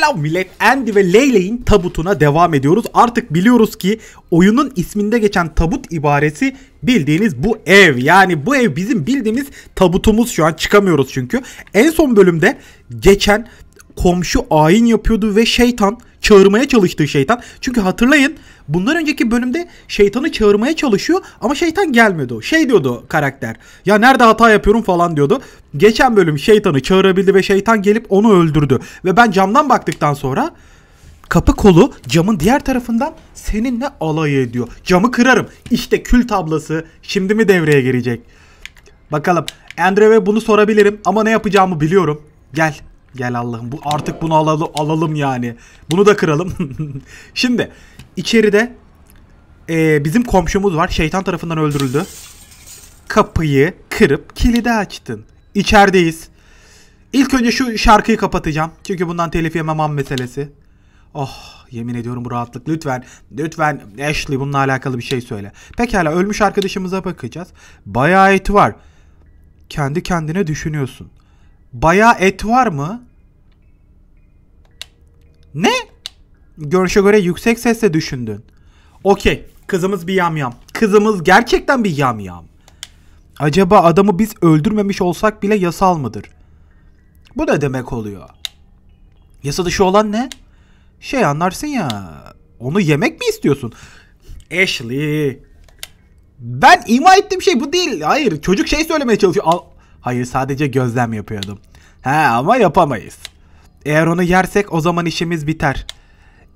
Selam millet. Andy ve Leyla'nın tabutuna devam ediyoruz. Artık biliyoruz ki oyunun isminde geçen tabut ibaresi bildiğiniz bu ev. Yani bu ev bizim bildiğimiz tabutumuz şu an çıkamıyoruz çünkü. En son bölümde geçen komşu ayin yapıyordu ve şeytan çağırmaya çalıştığı şeytan. Çünkü hatırlayın bundan önceki bölümde şeytanı çağırmaya çalışıyor ama şeytan gelmiyordu. Şey diyordu karakter ya nerede hata yapıyorum falan diyordu. Geçen bölüm şeytanı çağırabildi ve şeytan gelip onu öldürdü. Ve ben camdan baktıktan sonra kapı kolu camın diğer tarafından seninle alay ediyor. Camı kırarım. İşte kül tablası şimdi mi devreye girecek? Bakalım Andrew'e bunu sorabilirim ama ne yapacağımı biliyorum. Gel. Gel Allah'ım. Bu artık bunu alalım alalım yani. Bunu da kıralım. Şimdi içeride e, bizim komşumuz var. Şeytan tarafından öldürüldü. Kapıyı kırıp kilidi açtın. İçerideyiz. İlk önce şu şarkıyı kapatacağım. Çünkü bundan telif yememem meselesi. Oh yemin ediyorum bu rahatlık. Lütfen lütfen Ashley bununla alakalı bir şey söyle. Pekala ölmüş arkadaşımıza bakacağız. Bayağı eti var. Kendi kendine düşünüyorsun. Baya et var mı? Ne? Görünüşe göre yüksek sesle düşündün. Okey. Kızımız bir yamyam. Kızımız gerçekten bir yamyam. Acaba adamı biz öldürmemiş olsak bile yasal mıdır? Bu ne demek oluyor? Yasa dışı olan ne? Şey anlarsın ya. Onu yemek mi istiyorsun? Ashley. Ben ima ettiğim şey bu değil. Hayır çocuk şey söylemeye çalışıyor. Hayır sadece gözlem yapıyordum. He ama yapamayız. Eğer onu yersek o zaman işimiz biter.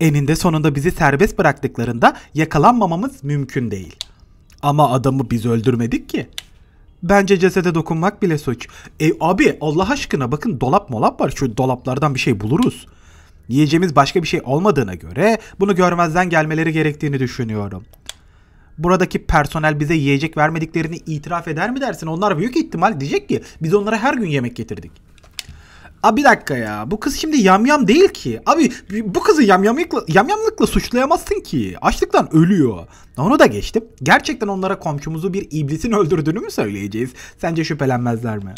Eninde sonunda bizi serbest bıraktıklarında yakalanmamamız mümkün değil. Ama adamı biz öldürmedik ki. Bence cesede dokunmak bile suç. E abi Allah aşkına bakın dolap molap var. Şu dolaplardan bir şey buluruz. Yiyeceğimiz başka bir şey olmadığına göre bunu görmezden gelmeleri gerektiğini düşünüyorum.'' buradaki personel bize yiyecek vermediklerini itiraf eder mi dersin? Onlar büyük ihtimal diyecek ki biz onlara her gün yemek getirdik. Abi bir dakika ya. Bu kız şimdi yamyam değil ki. Abi bu kızı yamyamlıkla, yamyamlıkla suçlayamazsın ki. Açlıktan ölüyor. Onu da geçtim. Gerçekten onlara komşumuzu bir iblisin öldürdüğünü mü söyleyeceğiz? Sence şüphelenmezler mi?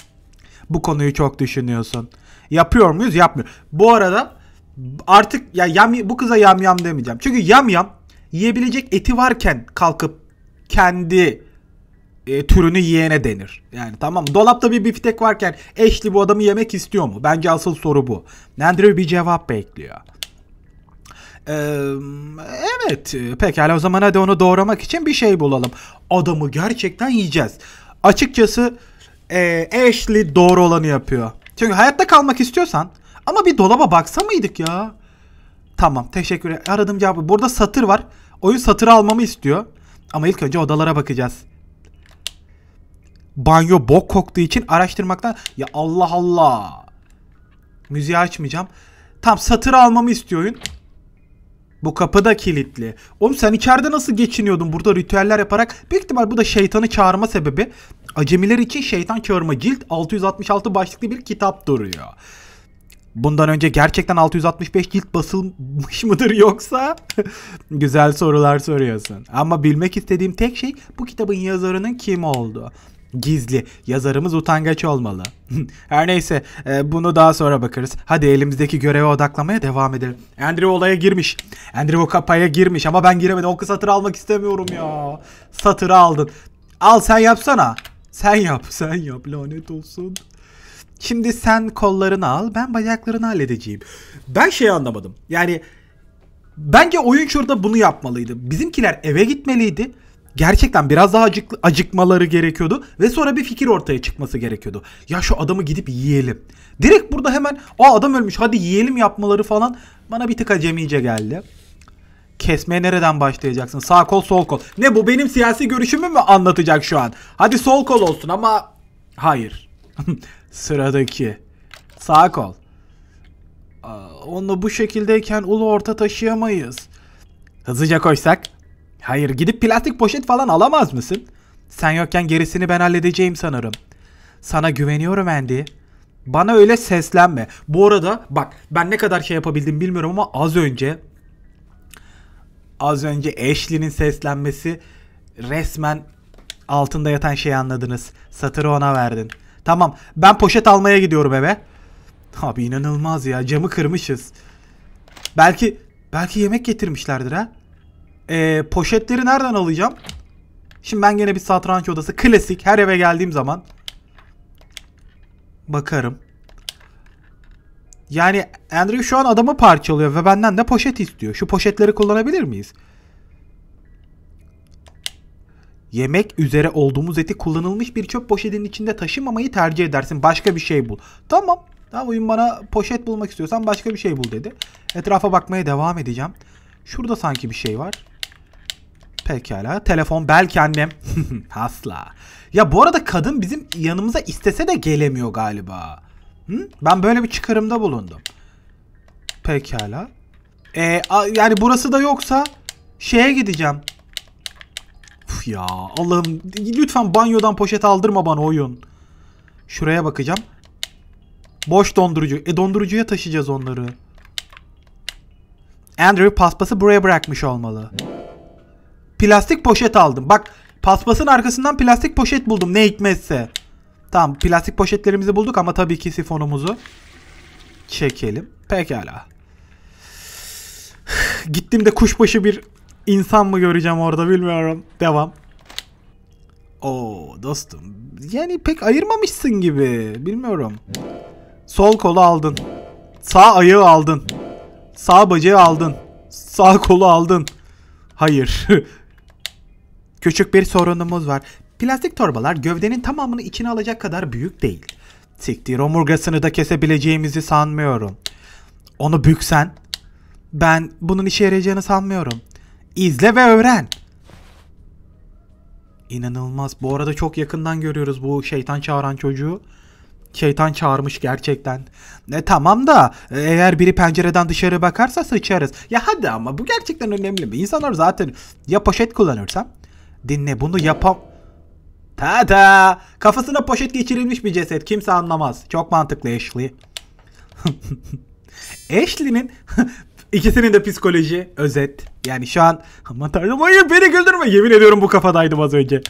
Bu konuyu çok düşünüyorsun. Yapıyor muyuz? Yapmıyor. Bu arada artık ya yam, bu kıza yamyam demeyeceğim. Çünkü yamyam yiyebilecek eti varken kalkıp kendi e, türünü yiyene denir. Yani tamam dolapta bir biftek varken eşli bu adamı yemek istiyor mu? Bence asıl soru bu. Andrew bir cevap bekliyor. Ee, evet e, pekala o zaman hadi onu doğramak için bir şey bulalım. Adamı gerçekten yiyeceğiz. Açıkçası e, Ashley doğru olanı yapıyor. Çünkü hayatta kalmak istiyorsan ama bir dolaba baksa mıydık ya? Tamam teşekkür ederim. Aradım cevabı. Burada satır var. Oyun satırı almamı istiyor. Ama ilk önce odalara bakacağız. Banyo bok koktuğu için araştırmaktan... Ya Allah Allah. Müziği açmayacağım. Tam satır almamı istiyor oyun. Bu kapı da kilitli. Oğlum sen içeride nasıl geçiniyordun burada ritüeller yaparak? Büyük ihtimal bu da şeytanı çağırma sebebi. Acemiler için şeytan çağırma cilt 666 başlıklı bir kitap duruyor. Bundan önce gerçekten 665 cilt basılmış mıdır yoksa? Güzel sorular soruyorsun. Ama bilmek istediğim tek şey bu kitabın yazarının kim oldu. Gizli. Yazarımız utangaç olmalı. Her neyse e, bunu daha sonra bakarız. Hadi elimizdeki göreve odaklamaya devam edelim. Andrew olaya girmiş. Andrew o kapaya girmiş ama ben giremedim. O satır almak istemiyorum ya. Satırı aldın. Al sen yapsana. Sen yap sen yap lanet olsun. Şimdi sen kollarını al ben bacaklarını halledeceğim. Ben şeyi anlamadım. Yani bence oyun şurada bunu yapmalıydı. Bizimkiler eve gitmeliydi. Gerçekten biraz daha acık, acıkmaları gerekiyordu ve sonra bir fikir ortaya çıkması gerekiyordu. Ya şu adamı gidip yiyelim. Direkt burada hemen o adam ölmüş hadi yiyelim yapmaları falan bana bir tık acemice geldi kesmeye nereden başlayacaksın? Sağ kol sol kol. Ne bu benim siyasi görüşümü mü anlatacak şu an? Hadi sol kol olsun ama hayır. Sıradaki. Sağ kol. Aa, onu bu şekildeyken ulu orta taşıyamayız. Hızlıca koysak? Hayır gidip plastik poşet falan alamaz mısın? Sen yokken gerisini ben halledeceğim sanırım. Sana güveniyorum Andy. Bana öyle seslenme. Bu arada bak ben ne kadar şey yapabildim bilmiyorum ama az önce az önce Ashley'nin seslenmesi resmen altında yatan şeyi anladınız. Satırı ona verdin. Tamam ben poşet almaya gidiyorum eve. Abi inanılmaz ya camı kırmışız. Belki belki yemek getirmişlerdir ha. Ee, poşetleri nereden alacağım? Şimdi ben gene bir satranç odası. Klasik her eve geldiğim zaman. Bakarım. Yani Andrew şu an adamı parçalıyor ve benden de poşet istiyor. Şu poşetleri kullanabilir miyiz? Yemek üzere olduğumuz eti kullanılmış bir çöp poşetinin içinde taşımamayı tercih edersin. Başka bir şey bul. Tamam. Tamam oyun bana poşet bulmak istiyorsan başka bir şey bul dedi. Etrafa bakmaya devam edeceğim. Şurada sanki bir şey var. Pekala. Telefon belki annem. Asla. Ya bu arada kadın bizim yanımıza istese de gelemiyor galiba. Hı? Ben böyle bir çıkarımda bulundum. Pekala. Ee, yani burası da yoksa şeye gideceğim ya Allah'ım lütfen banyodan poşet aldırma bana oyun. Şuraya bakacağım. Boş dondurucu. E dondurucuya taşıyacağız onları. Andrew paspası buraya bırakmış olmalı. Plastik poşet aldım. Bak paspasın arkasından plastik poşet buldum ne hikmetse. Tamam plastik poşetlerimizi bulduk ama tabii ki sifonumuzu çekelim. Pekala. Gittim de kuşbaşı bir İnsan mı göreceğim orada bilmiyorum. Devam. Oo dostum. Yani pek ayırmamışsın gibi. Bilmiyorum. Sol kolu aldın. Sağ ayağı aldın. Sağ bacağı aldın. Sağ kolu aldın. Hayır. Küçük bir sorunumuz var. Plastik torbalar gövdenin tamamını içine alacak kadar büyük değil. Siktir omurgasını da kesebileceğimizi sanmıyorum. Onu büksen. Ben bunun işe yarayacağını sanmıyorum. İzle ve öğren. İnanılmaz. Bu arada çok yakından görüyoruz bu şeytan çağıran çocuğu. Şeytan çağırmış gerçekten. Ne tamam da e, eğer biri pencereden dışarı bakarsa sıçarız. Ya hadi ama bu gerçekten önemli mi? İnsanlar zaten ya poşet kullanırsam dinle bunu yapam... Ta ta! Kafasına poşet geçirilmiş bir ceset. Kimse anlamaz. Çok mantıklı Ashley. Ashley'nin ikisinin de psikoloji özet. Yani şu an aman tanrım hayır beni güldürme. Yemin ediyorum bu kafadaydım az önce.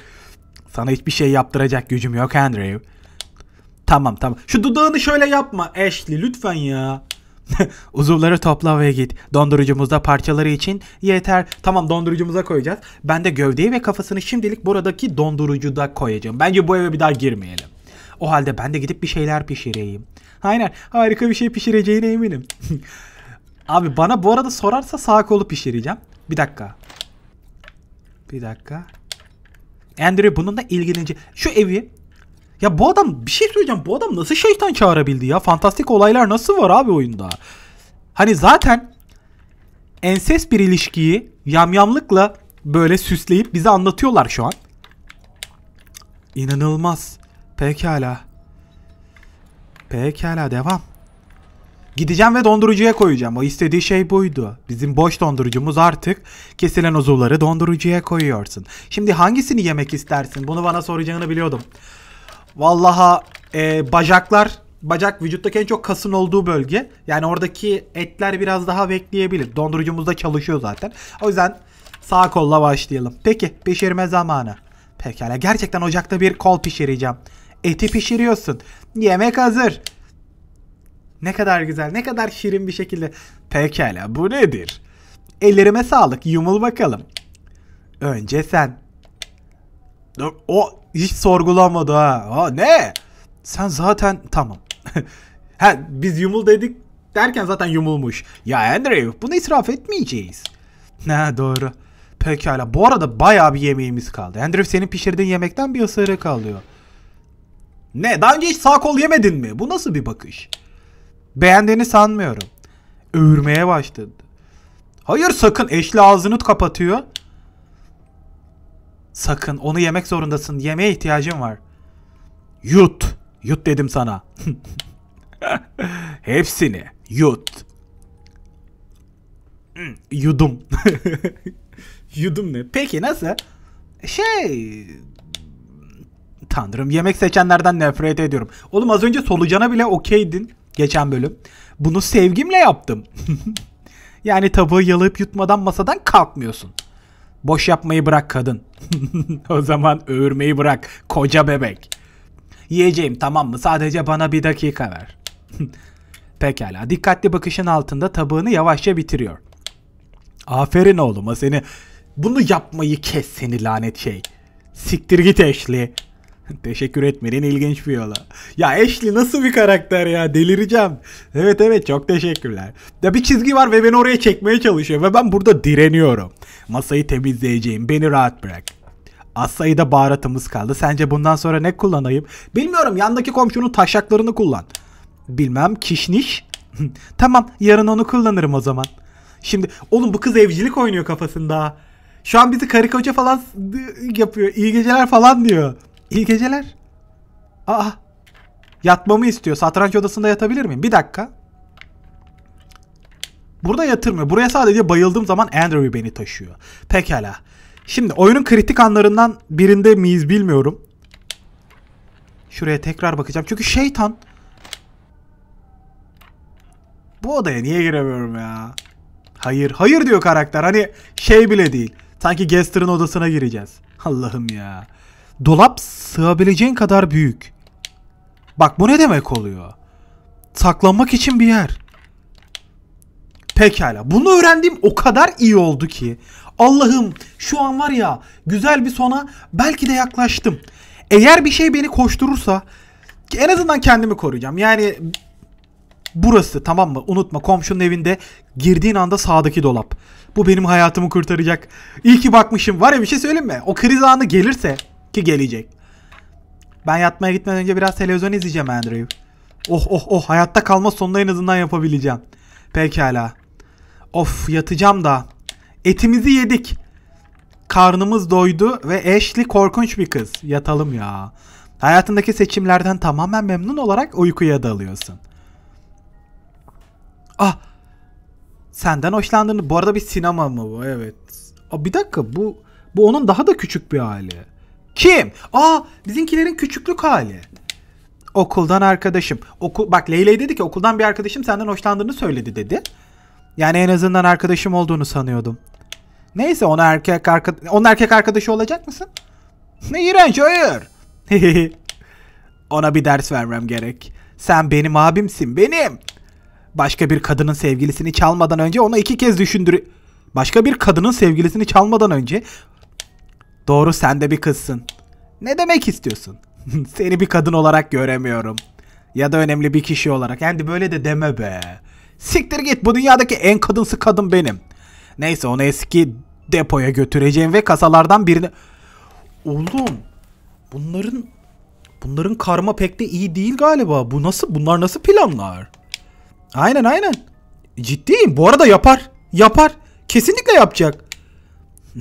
Sana hiçbir şey yaptıracak gücüm yok Andrew Tamam tamam. Şu dudağını şöyle yapma Ashley lütfen ya. Uzuvları topla ve git. Dondurucumuzda parçaları için yeter. Tamam dondurucumuza koyacağız. Ben de gövdeyi ve kafasını şimdilik buradaki dondurucuda koyacağım. Bence bu eve bir daha girmeyelim. O halde ben de gidip bir şeyler pişireyim. Aynen harika bir şey pişireceğine eminim. Abi bana bu arada sorarsa sağ kolu pişireceğim. Bir dakika. Bir dakika. Andrew bununla ilgilenince şu evi ya bu adam bir şey söyleyeceğim. Bu adam nasıl şeytan çağırabildi ya? Fantastik olaylar nasıl var abi oyunda? Hani zaten enses bir ilişkiyi yamyamlıkla böyle süsleyip bize anlatıyorlar şu an. İnanılmaz. Pekala. Pekala devam. Gideceğim ve dondurucuya koyacağım. O istediği şey buydu. Bizim boş dondurucumuz artık kesilen uzuvları dondurucuya koyuyorsun. Şimdi hangisini yemek istersin? Bunu bana soracağını biliyordum. Vallaha e, bacaklar bacak vücuttaki en çok kasın olduğu bölge. Yani oradaki etler biraz daha bekleyebilir. Dondurucumuz da çalışıyor zaten. O yüzden sağ kolla başlayalım. Peki pişirme zamanı. Pekala gerçekten ocakta bir kol pişireceğim. Eti pişiriyorsun. Yemek hazır. Ne kadar güzel, ne kadar şirin bir şekilde. Pekala, bu nedir? Ellerime sağlık, yumul bakalım. Önce sen. O hiç sorgulamadı ha. ha ne? Sen zaten tamam. ha biz yumul dedik derken zaten yumulmuş. Ya Andrew bunu israf etmeyeceğiz. Ne doğru. Pekala. Bu arada bayağı bir yemeğimiz kaldı. Andrew senin pişirdiğin yemekten bir ısırık kalıyor. Ne? Daha önce hiç sağ kol yemedin mi? Bu nasıl bir bakış? Beğendiğini sanmıyorum. Övürmeye başladı. Hayır sakın eşli ağzını kapatıyor. Sakın onu yemek zorundasın. Yemeğe ihtiyacın var. Yut. Yut dedim sana. Hepsini yut. Yudum. Yudum ne? Peki nasıl? Şey... Tanrım yemek seçenlerden nefret ediyorum. Oğlum az önce solucana bile okeydin geçen bölüm. Bunu sevgimle yaptım. yani tabağı yalayıp yutmadan masadan kalkmıyorsun. Boş yapmayı bırak kadın. o zaman öğürmeyi bırak koca bebek. Yiyeceğim tamam mı? Sadece bana bir dakika ver. Pekala. Dikkatli bakışın altında tabağını yavaşça bitiriyor. Aferin oğluma seni. Bunu yapmayı kes seni lanet şey. Siktir git Eşli. Teşekkür etmedin ilginç bir yola. Ya Ashley nasıl bir karakter ya delireceğim. Evet evet çok teşekkürler. Ya bir çizgi var ve beni oraya çekmeye çalışıyor ve ben burada direniyorum. Masayı temizleyeceğim beni rahat bırak. Az sayıda baharatımız kaldı. Sence bundan sonra ne kullanayım? Bilmiyorum yandaki komşunun taşaklarını kullan. Bilmem kişniş. tamam yarın onu kullanırım o zaman. Şimdi oğlum bu kız evcilik oynuyor kafasında. Şu an bizi karı koca falan yapıyor. İyi geceler falan diyor. İyi geceler. Aa. Yatmamı istiyor. Satranç odasında yatabilir miyim? Bir dakika. Burada yatırmıyor. Buraya sadece bayıldığım zaman Andrew beni taşıyor. Pekala. Şimdi oyunun kritik anlarından birinde miyiz bilmiyorum. Şuraya tekrar bakacağım. Çünkü şeytan. Bu odaya niye giremiyorum ya? Hayır. Hayır diyor karakter. Hani şey bile değil. Sanki Gester'ın odasına gireceğiz. Allah'ım ya. Dolap sığabileceğin kadar büyük. Bak bu ne demek oluyor? Saklanmak için bir yer. Pekala. Bunu öğrendiğim o kadar iyi oldu ki. Allah'ım şu an var ya güzel bir sona belki de yaklaştım. Eğer bir şey beni koşturursa en azından kendimi koruyacağım. Yani burası tamam mı? Unutma komşunun evinde girdiğin anda sağdaki dolap. Bu benim hayatımı kurtaracak. İyi ki bakmışım. Var ya bir şey söyleyeyim mi? O kriz anı gelirse ki gelecek. Ben yatmaya gitmeden önce biraz televizyon izleyeceğim Andrew. Oh oh oh hayatta kalma sonunda en azından yapabileceğim. Pekala. Of yatacağım da. Etimizi yedik. Karnımız doydu ve eşli korkunç bir kız. Yatalım ya. Hayatındaki seçimlerden tamamen memnun olarak uykuya dalıyorsun. Ah. Senden hoşlandığını. Bu arada bir sinema mı bu? Evet. Aa, bir dakika bu bu onun daha da küçük bir hali. Kim? Aa bizimkilerin küçüklük hali. Okuldan arkadaşım. Oku, bak Leyla'ya dedi ki okuldan bir arkadaşım senden hoşlandığını söyledi dedi. Yani en azından arkadaşım olduğunu sanıyordum. Neyse ona erkek arka, onun erkek arkadaşı olacak mısın? Ne iğrenç hayır. ona bir ders vermem gerek. Sen benim abimsin benim. Başka bir kadının sevgilisini çalmadan önce ona iki kez düşündür... Başka bir kadının sevgilisini çalmadan önce Doğru sen de bir kızsın. Ne demek istiyorsun? Seni bir kadın olarak göremiyorum. Ya da önemli bir kişi olarak. Yani böyle de deme be. Siktir git bu dünyadaki en kadınsı kadın benim. Neyse onu eski depoya götüreceğim ve kasalardan birini. Oğlum bunların bunların karma pek de iyi değil galiba. Bu nasıl bunlar nasıl planlar? Aynen aynen. Ciddiyim bu arada yapar. Yapar. Kesinlikle yapacak.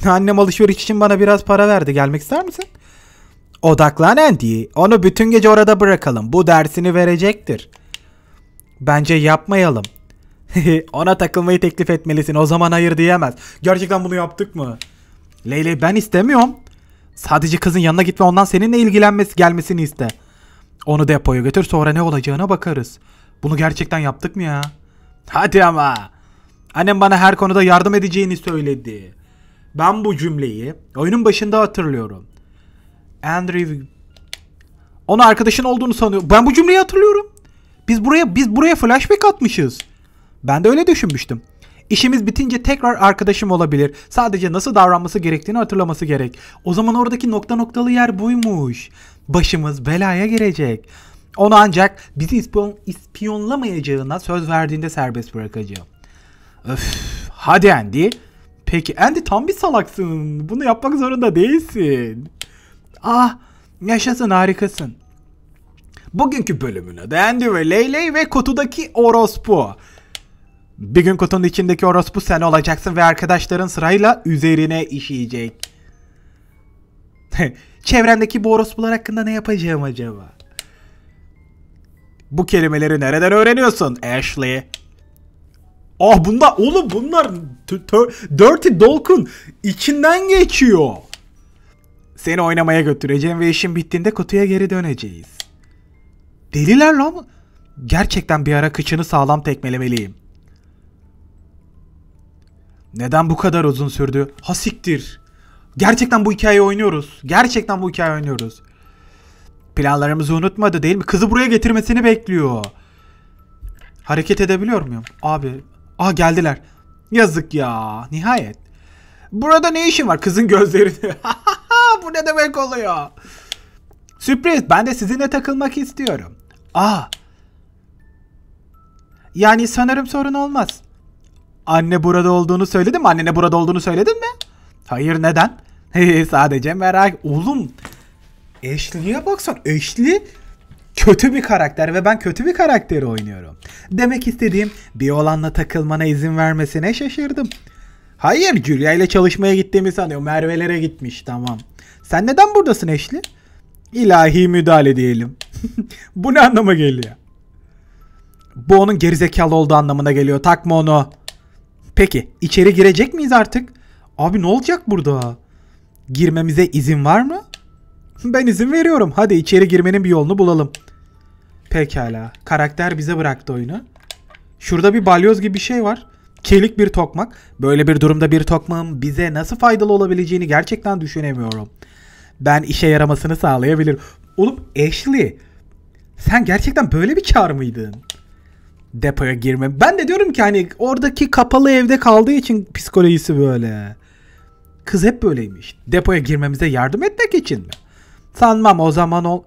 Annem alışveriş için bana biraz para verdi. Gelmek ister misin? Odaklan Andy. Onu bütün gece orada bırakalım. Bu dersini verecektir. Bence yapmayalım. Ona takılmayı teklif etmelisin. O zaman hayır diyemez. Gerçekten bunu yaptık mı? Leyley ben istemiyorum. Sadece kızın yanına git ve ondan seninle ilgilenmesi gelmesini iste. Onu depoya götür sonra ne olacağına bakarız. Bunu gerçekten yaptık mı ya? Hadi ama. Annem bana her konuda yardım edeceğini söyledi. Ben bu cümleyi oyunun başında hatırlıyorum. Andrew onun arkadaşın olduğunu sanıyor. Ben bu cümleyi hatırlıyorum. Biz buraya biz buraya flashback atmışız. Ben de öyle düşünmüştüm. İşimiz bitince tekrar arkadaşım olabilir. Sadece nasıl davranması gerektiğini hatırlaması gerek. O zaman oradaki nokta noktalı yer buymuş. Başımız belaya girecek. Onu ancak bizi ispiyon, ispiyonlamayacağına söz verdiğinde serbest bırakacağım. Öf, hadi Andy peki. Andy tam bir salaksın. Bunu yapmak zorunda değilsin. Ah yaşasın harikasın. Bugünkü bölümün adı Andy ve Leyley ve kutudaki orospu. Bir gün kutunun içindeki orospu sen olacaksın ve arkadaşların sırayla üzerine işeyecek. Çevrendeki bu orospular hakkında ne yapacağım acaba? Bu kelimeleri nereden öğreniyorsun Ashley? Ah bunlar oğlum bunlar Dirty Dolk'un içinden geçiyor. Seni oynamaya götüreceğim ve işin bittiğinde kutuya geri döneceğiz. Deliler lan. Gerçekten bir ara kıçını sağlam tekmelemeliyim. Neden bu kadar uzun sürdü? Hasiktir. Gerçekten bu hikayeyi oynuyoruz. Gerçekten bu hikayeyi oynuyoruz. Planlarımızı unutmadı değil mi? Kızı buraya getirmesini bekliyor. Hareket edebiliyor muyum? Abi Aa geldiler. Yazık ya. Nihayet. Burada ne işin var kızın gözlerinde? Bu ne demek oluyor? Sürpriz. Ben de sizinle takılmak istiyorum. Aa. Yani sanırım sorun olmaz. Anne burada olduğunu söyledim mi? Annene burada olduğunu söyledin mi? Hayır neden? Sadece merak. Oğlum eşliğe baksan. Eşli kötü bir karakter ve ben kötü bir karakteri oynuyorum. Demek istediğim bir olanla takılmana izin vermesine şaşırdım. Hayır Julia ile çalışmaya gittiğimi sanıyor. Merve'lere gitmiş tamam. Sen neden buradasın Eşli? İlahi müdahale diyelim. Bu ne anlama geliyor? Bu onun gerizekalı olduğu anlamına geliyor. Takma onu. Peki içeri girecek miyiz artık? Abi ne olacak burada? Girmemize izin var mı? Ben izin veriyorum. Hadi içeri girmenin bir yolunu bulalım. Pekala. Karakter bize bıraktı oyunu. Şurada bir balyoz gibi bir şey var. Kelik bir tokmak. Böyle bir durumda bir tokmağın bize nasıl faydalı olabileceğini gerçekten düşünemiyorum. Ben işe yaramasını sağlayabilirim. Oğlum Ashley sen gerçekten böyle bir çağır mıydın? Depoya girme. Ben de diyorum ki hani oradaki kapalı evde kaldığı için psikolojisi böyle. Kız hep böyleymiş. Depoya girmemize yardım etmek için mi? Sanmam o zaman ol.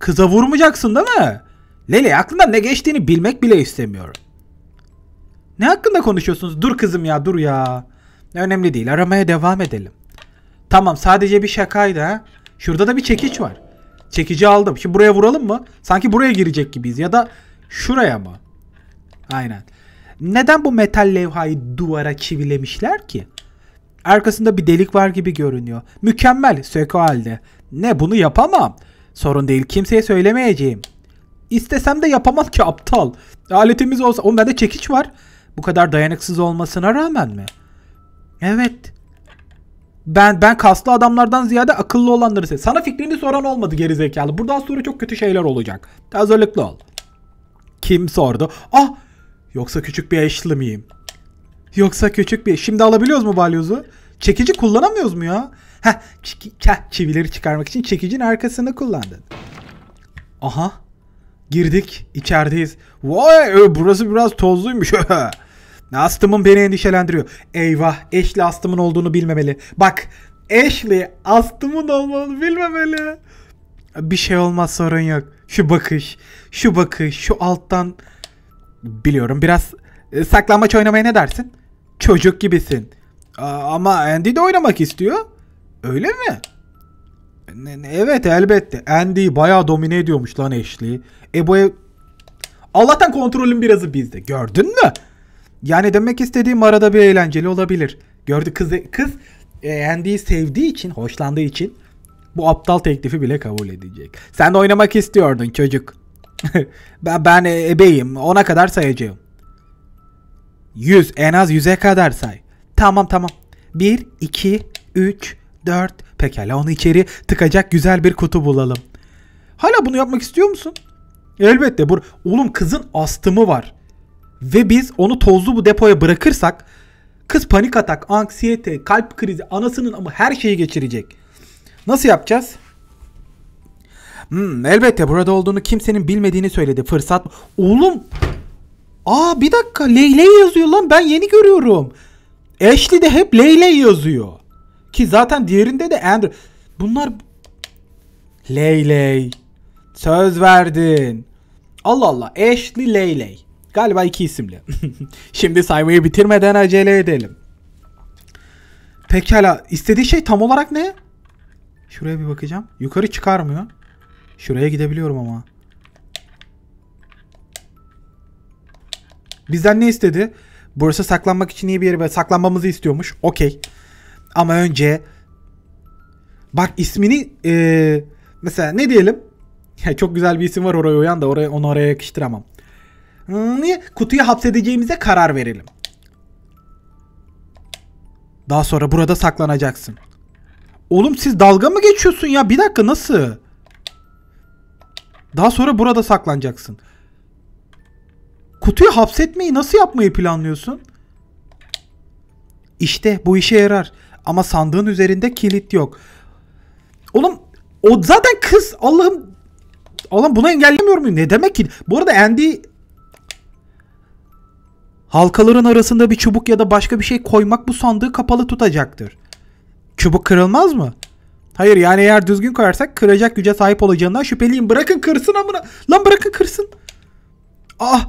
Kıza vurmayacaksın değil mi? Lele aklında ne geçtiğini bilmek bile istemiyorum. Ne hakkında konuşuyorsunuz? Dur kızım ya dur ya. Önemli değil aramaya devam edelim. Tamam sadece bir şakaydı ha. Şurada da bir çekiç var. Çekici aldım. Şimdi buraya vuralım mı? Sanki buraya girecek gibiyiz ya da şuraya mı? Aynen. Neden bu metal levhayı duvara çivilemişler ki? Arkasında bir delik var gibi görünüyor. Mükemmel Söko halde. Ne bunu yapamam. Sorun değil kimseye söylemeyeceğim. İstesem de yapamaz ki aptal. Aletimiz olsa... Oğlum bende çekiç var. Bu kadar dayanıksız olmasına rağmen mi? Evet. Ben ben kaslı adamlardan ziyade akıllı olanları sev. Sana fikrini soran olmadı gerizekalı. Buradan sonra çok kötü şeyler olacak. Hazırlıklı ol. Kim sordu? Ah! Yoksa küçük bir eşli miyim? Yoksa küçük bir... Şimdi alabiliyoruz mu balyozu? Çekici kullanamıyoruz mu ya? Heh, çivileri çıkarmak için çekicin arkasını kullandın. Aha. Girdik. içerideyiz. Vay e, burası biraz tozluymuş. Astımın beni endişelendiriyor. Eyvah Ashley astımın olduğunu bilmemeli. Bak Ashley astımın olduğunu bilmemeli. Bir şey olmaz sorun yok. Şu bakış, şu bakış, şu alttan... Biliyorum biraz e, saklanmaç oynamaya ne dersin? Çocuk gibisin. Aa, ama Andy de oynamak istiyor. Öyle mi? Evet elbette. Andy bayağı domine ediyormuş lan Ashley'i. E bu ev... Allah'tan kontrolün birazı bizde. Gördün mü? Yani demek istediğim arada bir eğlenceli olabilir. Gördü kız kız e, Andy'yi sevdiği için, hoşlandığı için bu aptal teklifi bile kabul edecek. Sen de oynamak istiyordun çocuk. ben, ben ebeyim. Ona kadar sayacağım. 100 en az 100'e kadar say. Tamam tamam. 1 2 3 4. Pekala onu içeri tıkacak güzel bir kutu bulalım. Hala bunu yapmak istiyor musun? Elbette. Bur Oğlum kızın astımı var. Ve biz onu tozlu bu depoya bırakırsak kız panik atak, anksiyete, kalp krizi, anasının ama her şeyi geçirecek. Nasıl yapacağız? Hmm, elbette burada olduğunu kimsenin bilmediğini söyledi. Fırsat Oğlum. Aa bir dakika Leyley yazıyor lan ben yeni görüyorum. Eşli de hep Leyley yazıyor. Ki zaten diğerinde de Andrew. Bunlar Leyley. Söz verdin. Allah Allah. Ashley Leyley. Galiba iki isimli. Şimdi saymayı bitirmeden acele edelim. Pekala. istediği şey tam olarak ne? Şuraya bir bakacağım. Yukarı çıkarmıyor. Şuraya gidebiliyorum ama. Bizden ne istedi? Burası saklanmak için iyi bir yer ve saklanmamızı istiyormuş. Okey. Ama önce bak ismini e, mesela ne diyelim? Ya çok güzel bir isim var oraya uyan da oraya onu oraya yakıştıramam. Niye? Kutuyu hapsedeceğimize karar verelim. Daha sonra burada saklanacaksın. Oğlum siz dalga mı geçiyorsun ya? Bir dakika nasıl? Daha sonra burada saklanacaksın. Kutuyu hapsetmeyi nasıl yapmayı planlıyorsun? İşte bu işe yarar. Ama sandığın üzerinde kilit yok. Oğlum o zaten kız Allah'ım Allah'ım bunu engellemiyor muyum? Ne demek ki? Bu arada Andy halkaların arasında bir çubuk ya da başka bir şey koymak bu sandığı kapalı tutacaktır. Çubuk kırılmaz mı? Hayır yani eğer düzgün koyarsak kıracak güce sahip olacağından şüpheliyim. Bırakın kırsın amına. Lan bırakın kırsın. Ah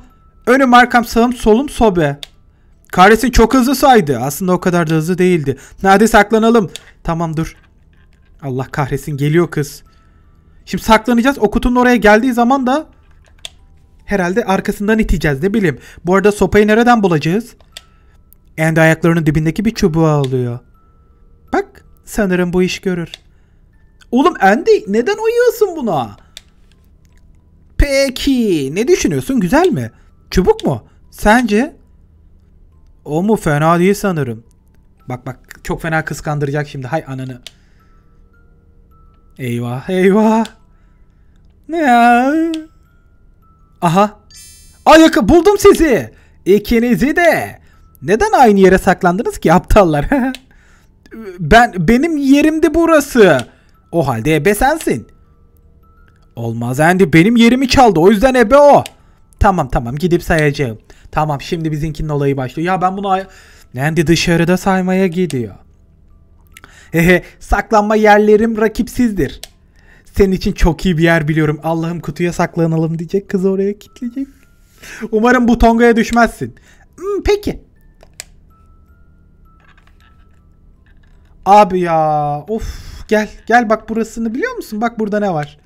önüm arkam sağım solum sobe. Kahretsin çok hızlı saydı. Aslında o kadar da hızlı değildi. Hadi saklanalım. Tamam dur. Allah kahretsin geliyor kız. Şimdi saklanacağız. O kutunun oraya geldiği zaman da herhalde arkasından iteceğiz ne bileyim. Bu arada sopayı nereden bulacağız? Endi ayaklarının dibindeki bir çubuğa alıyor. Bak sanırım bu iş görür. Oğlum Andy neden uyuyorsun buna? Peki ne düşünüyorsun güzel mi? Çubuk mu? Sence? O mu fena değil sanırım. Bak bak çok fena kıskandıracak şimdi. Hay ananı. Eyvah eyvah. Ne ya? Aha. Ayak buldum sizi. İkinizi de. Neden aynı yere saklandınız ki aptallar? ben benim yerimdi burası. O halde ebe sensin. Olmaz Andy benim yerimi çaldı o yüzden ebe o. Tamam tamam gidip sayacağım. Tamam şimdi bizinkinin olayı başlıyor. Ya ben bunu... Nandy dışarıda saymaya geliyor Hehe saklanma yerlerim rakipsizdir. Senin için çok iyi bir yer biliyorum. Allah'ım kutuya saklanalım diyecek. kız oraya kitleyecek. Umarım bu tongaya düşmezsin. Hmm, peki. Abi ya. Of. Gel. Gel bak burasını biliyor musun? Bak burada ne var.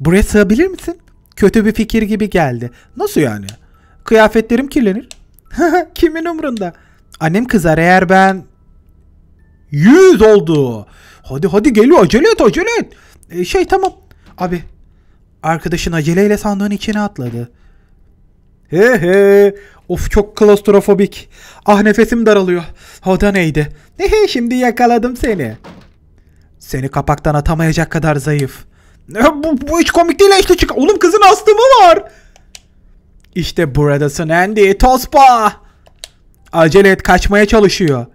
Buraya sığabilir misin? Kötü bir fikir gibi geldi. Nasıl yani? Kıyafetlerim kirlenir. Kimin umrunda? Annem kızar eğer ben... Yüz oldu. Hadi hadi geliyor acele et acele et. Ee, şey tamam. Abi arkadaşın aceleyle sandığın içine atladı. He he. Of çok klostrofobik. Ah nefesim daralıyor. O da neydi? he şimdi yakaladım seni. Seni kapaktan atamayacak kadar zayıf. bu, bu hiç komik değil işte çık. Oğlum kızın astımı var. İşte buradasın Andy. Tospa. Acele et kaçmaya çalışıyor.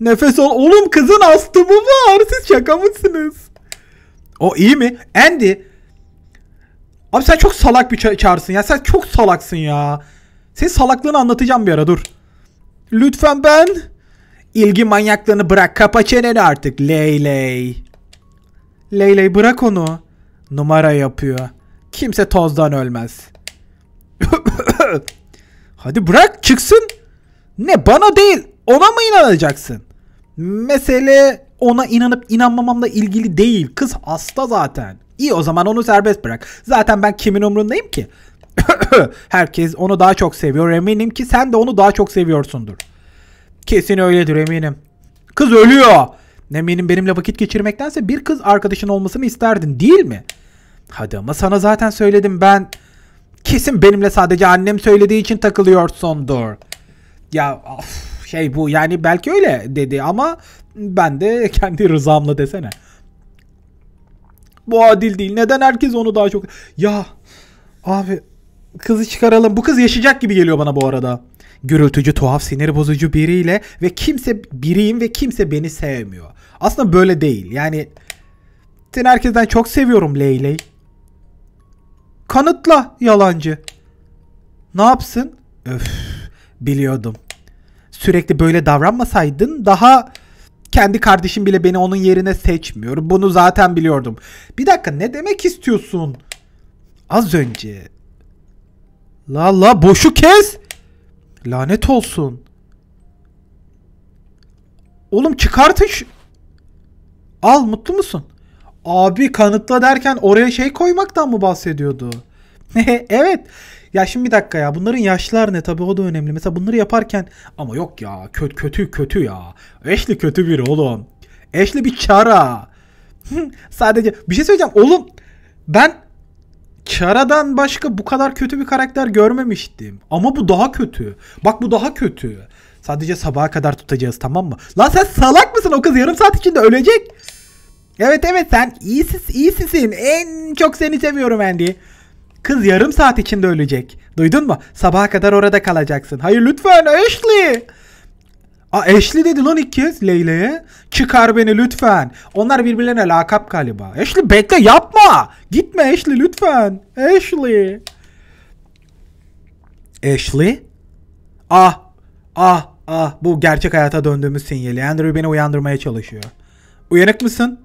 Nefes ol, Oğlum kızın astımı var. Siz şaka mısınız? O iyi mi? Andy. Abi sen çok salak bir çağrısın ya. Sen çok salaksın ya. Senin salaklığını anlatacağım bir ara dur. Lütfen ben. ilgi manyaklığını bırak. Kapa çeneni artık. Leyley. Leyley bırak onu. Numara yapıyor. Kimse tozdan ölmez. Hadi bırak çıksın. Ne bana değil ona mı inanacaksın? Mesele ona inanıp inanmamamla ilgili değil. Kız hasta zaten. İyi o zaman onu serbest bırak. Zaten ben kimin umrundayım ki? Herkes onu daha çok seviyor. Eminim ki sen de onu daha çok seviyorsundur. Kesin öyledir eminim. Kız ölüyor. Eminim benimle vakit geçirmektense bir kız arkadaşın olmasını isterdin değil mi? Hadi ama sana zaten söyledim ben Kesin benimle sadece annem söylediği için takılıyorsundur. Ya of, şey bu yani belki öyle dedi ama ben de kendi rızamla desene. Bu adil değil. Neden herkes onu daha çok... Ya abi kızı çıkaralım. Bu kız yaşayacak gibi geliyor bana bu arada. Gürültücü, tuhaf, sinir bozucu biriyle ve kimse biriyim ve kimse beni sevmiyor. Aslında böyle değil. Yani seni herkesten çok seviyorum Leyley. Kanıtla yalancı. Ne yapsın? Öf, biliyordum. Sürekli böyle davranmasaydın daha kendi kardeşim bile beni onun yerine seçmiyor. Bunu zaten biliyordum. Bir dakika ne demek istiyorsun? Az önce. La la boşu kes. Lanet olsun. Oğlum çıkartın şu... Al mutlu musun? Abi kanıtla derken oraya şey koymaktan mı bahsediyordu? evet. Ya şimdi bir dakika ya. Bunların yaşlar ne? Tabii o da önemli. Mesela bunları yaparken ama yok ya. Kötü kötü kötü ya. Eşli kötü bir oğlum. Eşli bir çara. Sadece bir şey söyleyeceğim. Oğlum ben Çara'dan başka bu kadar kötü bir karakter görmemiştim. Ama bu daha kötü. Bak bu daha kötü. Sadece sabaha kadar tutacağız tamam mı? Lan sen salak mısın? O kız yarım saat içinde ölecek. Evet evet sen iyisiz, iyisisin. En çok seni seviyorum Andy. Kız yarım saat içinde ölecek. Duydun mu? Sabaha kadar orada kalacaksın. Hayır lütfen Ashley. Aa Ashley dedi lan ilk kez Leyla'ya. Çıkar beni lütfen. Onlar birbirlerine lakap galiba. Ashley bekle yapma. Gitme Ashley lütfen. Ashley. Ashley. Ah ah ah bu gerçek hayata döndüğümüz sinyali. Andrew beni uyandırmaya çalışıyor. Uyanık mısın?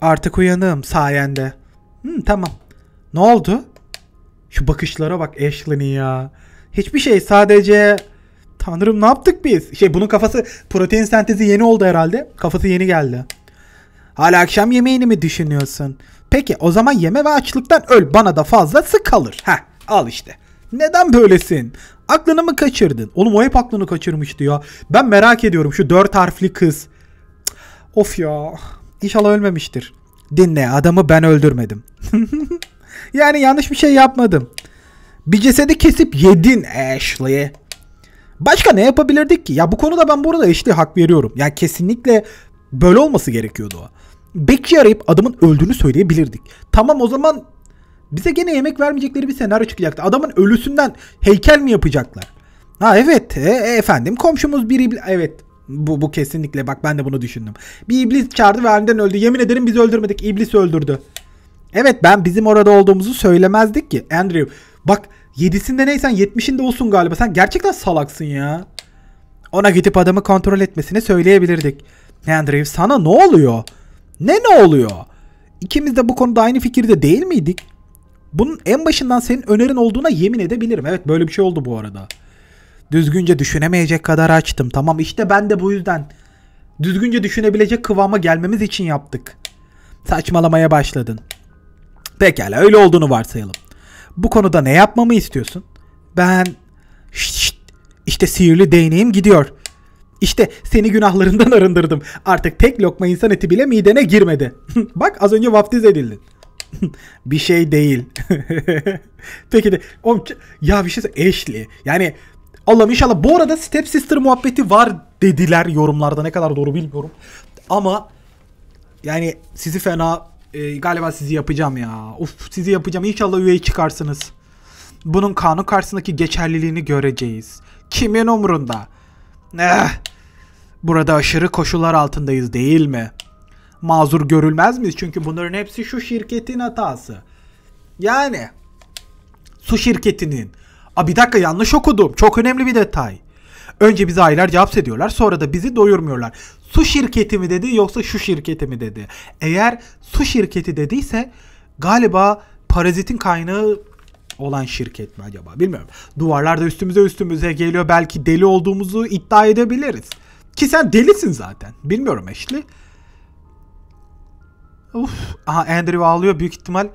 Artık uyanığım sayende. Hmm, tamam. Ne oldu? Şu bakışlara bak Ashley'nin ya. Hiçbir şey sadece... Tanrım ne yaptık biz? Şey bunun kafası protein sentezi yeni oldu herhalde. Kafası yeni geldi. Hala akşam yemeğini mi düşünüyorsun? Peki o zaman yeme ve açlıktan öl. Bana da fazlası kalır. Ha al işte. Neden böylesin? Aklını mı kaçırdın? Oğlum o hep aklını kaçırmıştı ya. Ben merak ediyorum şu dört harfli kız. Of ya. İnşallah ölmemiştir. Dinle adamı ben öldürmedim. yani yanlış bir şey yapmadım. Bir cesedi kesip yedin Ashley. Başka ne yapabilirdik ki? Ya bu konuda ben burada Ashley'e hak veriyorum. Yani kesinlikle böyle olması gerekiyordu o. Becky arayıp adamın öldüğünü söyleyebilirdik. Tamam o zaman bize gene yemek vermeyecekleri bir senaryo çıkacaktı. Adamın ölüsünden heykel mi yapacaklar? Ha evet e, efendim komşumuz biri evet bu, bu kesinlikle bak ben de bunu düşündüm. Bir iblis çağırdı ve halinden öldü. Yemin ederim biz öldürmedik. İblis öldürdü. Evet ben bizim orada olduğumuzu söylemezdik ki. Andrew bak 7'sinde neysen 70'inde olsun galiba. Sen gerçekten salaksın ya. Ona gidip adamı kontrol etmesini söyleyebilirdik. Andrew sana ne oluyor? Ne ne oluyor? İkimiz de bu konuda aynı fikirde değil miydik? Bunun en başından senin önerin olduğuna yemin edebilirim. Evet böyle bir şey oldu bu arada. Düzgünce düşünemeyecek kadar açtım. Tamam işte ben de bu yüzden düzgünce düşünebilecek kıvama gelmemiz için yaptık. Saçmalamaya başladın. Pekala öyle olduğunu varsayalım. Bu konuda ne yapmamı istiyorsun? Ben şşt, şşt, işte sihirli değneğim gidiyor. İşte seni günahlarından arındırdım. Artık tek lokma insan eti bile midene girmedi. Bak az önce vaftiz edildin. bir şey değil. Peki de oğlum, ya bir şey eşli. Yani Allah'ım inşallah. Bu arada step sister muhabbeti var dediler yorumlarda. Ne kadar doğru bilmiyorum. Ama yani sizi fena e, galiba sizi yapacağım ya. Of sizi yapacağım. İnşallah üye çıkarsınız. Bunun kanun karşısındaki geçerliliğini göreceğiz. Kimin umurunda Eh, burada aşırı koşullar altındayız değil mi? Mazur görülmez miyiz? Çünkü bunların hepsi şu şirketin hatası. Yani su şirketinin Aa bir dakika yanlış okudum. Çok önemli bir detay. Önce bizi aylarca hapsediyorlar sonra da bizi doyurmuyorlar. Su şirketi mi dedi yoksa şu şirketi mi dedi? Eğer su şirketi dediyse galiba parazitin kaynağı olan şirket mi acaba bilmiyorum. Duvarlarda üstümüze üstümüze geliyor belki deli olduğumuzu iddia edebiliriz. Ki sen delisin zaten. Bilmiyorum Eşli. Uf. Aha Andrew ağlıyor büyük ihtimal.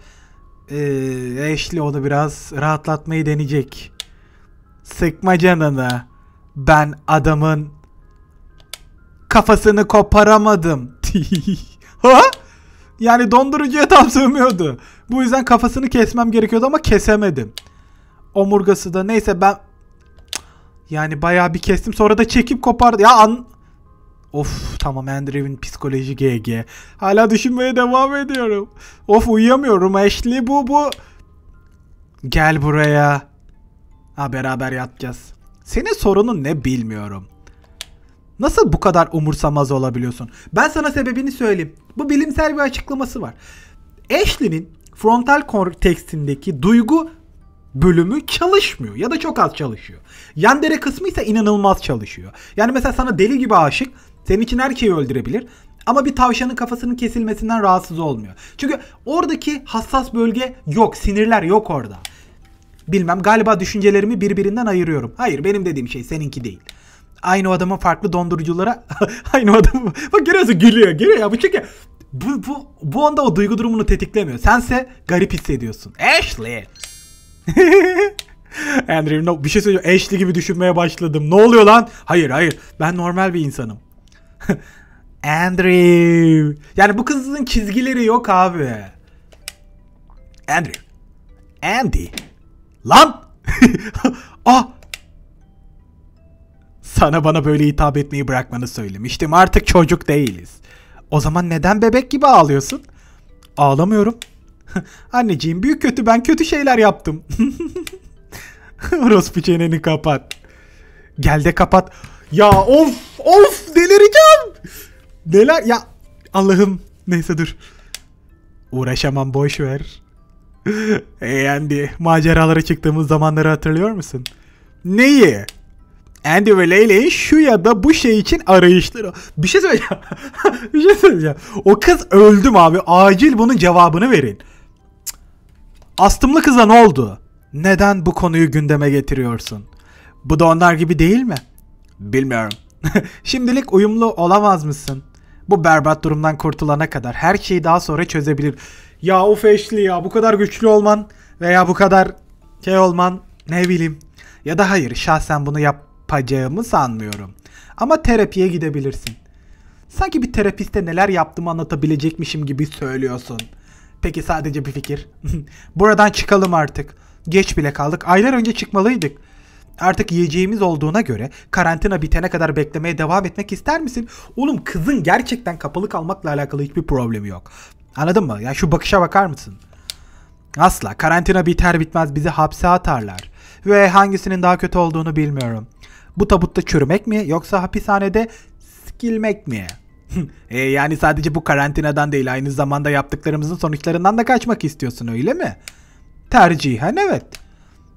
Ee, Ashley onu biraz rahatlatmayı deneyecek. Sıkma canını. Ben adamın kafasını koparamadım. ha? Yani dondurucuya tam sığmıyordu. Bu yüzden kafasını kesmem gerekiyordu ama kesemedim. Omurgası da neyse ben yani bayağı bir kestim sonra da çekip kopardı. Ya an Of tamam Andrew'in psikoloji GG. Hala düşünmeye devam ediyorum. Of uyuyamıyorum Ashley bu bu. Gel buraya. Ha beraber yatacağız. Senin sorunun ne bilmiyorum. Nasıl bu kadar umursamaz olabiliyorsun? Ben sana sebebini söyleyeyim. Bu bilimsel bir açıklaması var. Ashley'nin frontal korteksindeki duygu bölümü çalışmıyor ya da çok az çalışıyor. Yandere kısmı ise inanılmaz çalışıyor. Yani mesela sana deli gibi aşık, senin için her şeyi öldürebilir ama bir tavşanın kafasının kesilmesinden rahatsız olmuyor. Çünkü oradaki hassas bölge yok, sinirler yok orada. Bilmem galiba düşüncelerimi birbirinden ayırıyorum. Hayır benim dediğim şey seninki değil. Aynı adamın farklı donduruculara aynı adamı bak geliyorsun gülüyor geliyor ya bu çünkü bu, bu, bu anda o duygu durumunu tetiklemiyor. Sense garip hissediyorsun. Ashley. Andrew no, bir şey söyleyeceğim. Ashley gibi düşünmeye başladım. Ne oluyor lan? Hayır hayır. Ben normal bir insanım. Andrew. Yani bu kızın çizgileri yok abi. Andrew. Andy. Lan! ah! Sana bana böyle hitap etmeyi bırakmanı söylemiştim. Artık çocuk değiliz. O zaman neden bebek gibi ağlıyorsun? Ağlamıyorum. Anneciğim büyük kötü ben kötü şeyler yaptım. Orospu çeneni kapat. Gel de kapat. Ya of of delireceğim. Neler ya Allah'ım neyse dur. Uğraşamam boş ver. Hey Andy, maceralara çıktığımız zamanları hatırlıyor musun? Neyi? Andy ve Leyla'nın şu ya da bu şey için arayışları. Bir şey söyleyeceğim. bir şey söyleyeceğim. O kız öldüm abi. Acil bunun cevabını verin. Astımlı kıza ne oldu? Neden bu konuyu gündeme getiriyorsun? Bu da onlar gibi değil mi? Bilmiyorum. Şimdilik uyumlu olamaz mısın? Bu berbat durumdan kurtulana kadar her şeyi daha sonra çözebilir. Ya of Ashley ya bu kadar güçlü olman veya bu kadar şey olman ne bileyim. Ya da hayır şahsen bunu yapacağımı sanmıyorum. Ama terapiye gidebilirsin. Sanki bir terapiste neler yaptığımı anlatabilecekmişim gibi söylüyorsun. Peki sadece bir fikir. Buradan çıkalım artık. Geç bile kaldık. Aylar önce çıkmalıydık. Artık yiyeceğimiz olduğuna göre karantina bitene kadar beklemeye devam etmek ister misin? Oğlum kızın gerçekten kapalı kalmakla alakalı hiçbir problemi yok. Anladın mı? Ya şu bakışa bakar mısın? Asla. Karantina biter bitmez bizi hapse atarlar. Ve hangisinin daha kötü olduğunu bilmiyorum. Bu tabutta çürümek mi yoksa hapishanede sikilmek mi? e yani sadece bu karantinadan değil aynı zamanda yaptıklarımızın sonuçlarından da kaçmak istiyorsun öyle mi? Tercihen evet.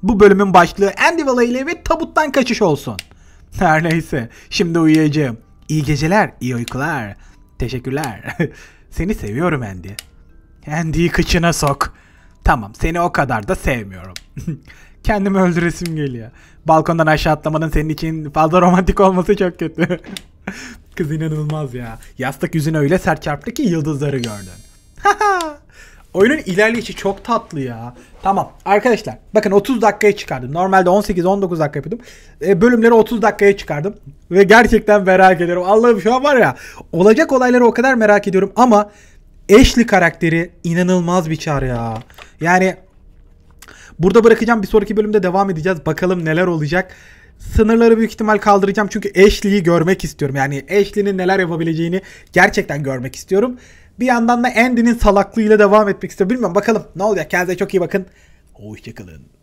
Bu bölümün başlığı Andy Valley ve tabuttan kaçış olsun. Her neyse şimdi uyuyacağım. İyi geceler, iyi uykular. Teşekkürler. seni seviyorum Andy. Andy'yi kıçına sok. Tamam seni o kadar da sevmiyorum. Kendimi öldüresim geliyor. Balkondan aşağı atlamanın senin için fazla romantik olması çok kötü. Kız inanılmaz ya. Yastık yüzüne öyle sert çarptı ki yıldızları gördün. Haha Oyunun ilerleyişi çok tatlı ya. Tamam arkadaşlar bakın 30 dakikaya çıkardım. Normalde 18-19 dakika yapıyordum. E, bölümleri 30 dakikaya çıkardım. Ve gerçekten merak ediyorum. Allah'ım şu an var ya olacak olayları o kadar merak ediyorum ama Ashley karakteri inanılmaz bir çar ya. Yani burada bırakacağım bir sonraki bölümde devam edeceğiz. Bakalım neler olacak sınırları büyük ihtimal kaldıracağım. Çünkü Ashley'i görmek istiyorum. Yani Ashley'nin neler yapabileceğini gerçekten görmek istiyorum. Bir yandan da Andy'nin salaklığıyla devam etmek istiyor. Bilmiyorum bakalım ne olacak. Kendinize çok iyi bakın. Hoşçakalın.